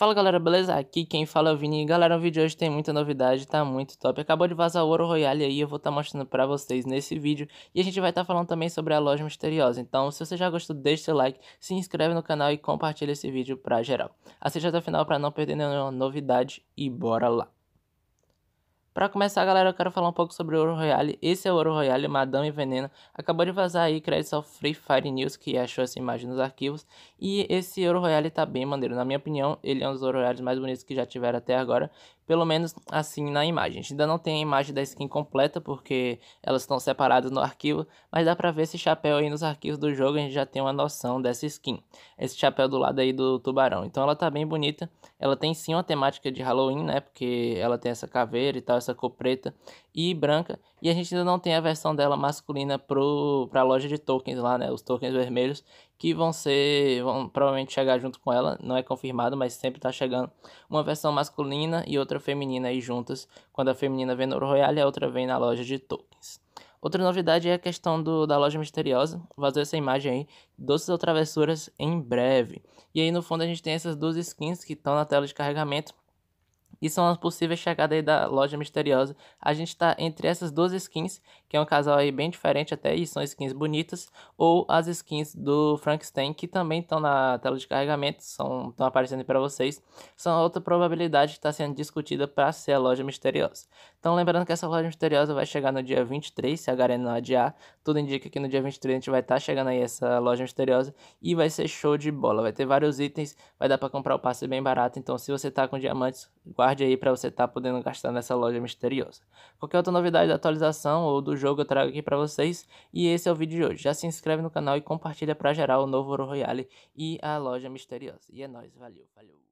Fala galera, beleza? Aqui quem fala é o Vini. Galera, o vídeo hoje tem muita novidade, tá muito top. Acabou de vazar o Ouro Royale aí, eu vou estar tá mostrando pra vocês nesse vídeo. E a gente vai estar tá falando também sobre a loja misteriosa. Então, se você já gostou, deixa seu like, se inscreve no canal e compartilha esse vídeo pra geral. Assista até o final pra não perder nenhuma novidade e bora lá! Para começar, galera, eu quero falar um pouco sobre o Ouro Royale. Esse é o Ouro Royale, Madame Veneno. Acabou de vazar aí crédito ao Free Fire News, que achou essa imagem nos arquivos. E esse Ouro Royale tá bem maneiro. Na minha opinião, ele é um dos Ouro Royales mais bonitos que já tiveram até agora. Pelo menos assim na imagem. A gente ainda não tem a imagem da skin completa porque elas estão separadas no arquivo, mas dá pra ver esse chapéu aí nos arquivos do jogo, a gente já tem uma noção dessa skin. Esse chapéu do lado aí do tubarão. Então ela tá bem bonita. Ela tem sim uma temática de Halloween, né? Porque ela tem essa caveira e tal, essa cor preta e branca. E a gente ainda não tem a versão dela masculina pro, pra loja de tokens lá, né? Os tokens vermelhos que vão ser, vão provavelmente chegar junto com ela, não é confirmado, mas sempre está chegando uma versão masculina e outra feminina aí juntas, quando a feminina vem no Royale e a outra vem na loja de tokens. Outra novidade é a questão do, da loja misteriosa, vazou essa imagem aí, doces ou travessuras em breve. E aí no fundo a gente tem essas duas skins que estão na tela de carregamento, e são as possíveis chegadas aí da loja misteriosa. A gente está entre essas duas skins, que é um casal aí bem diferente até, e são skins bonitas, ou as skins do Frankenstein, que também estão na tela de carregamento, estão aparecendo para vocês. São outra probabilidade que está sendo discutida para ser a loja misteriosa. Então lembrando que essa loja misteriosa vai chegar no dia 23, se a Garena não adiar. Tudo indica que no dia 23 a gente vai estar tá chegando aí essa loja misteriosa e vai ser show de bola. Vai ter vários itens, vai dar para comprar o passe bem barato. Então se você está com diamantes, guarda card aí para você estar tá podendo gastar nessa loja misteriosa. Qualquer outra novidade da atualização ou do jogo eu trago aqui para vocês. E esse é o vídeo de hoje. Já se inscreve no canal e compartilha para gerar o novo Oro Royale e a loja misteriosa. E é nóis, valeu, valeu.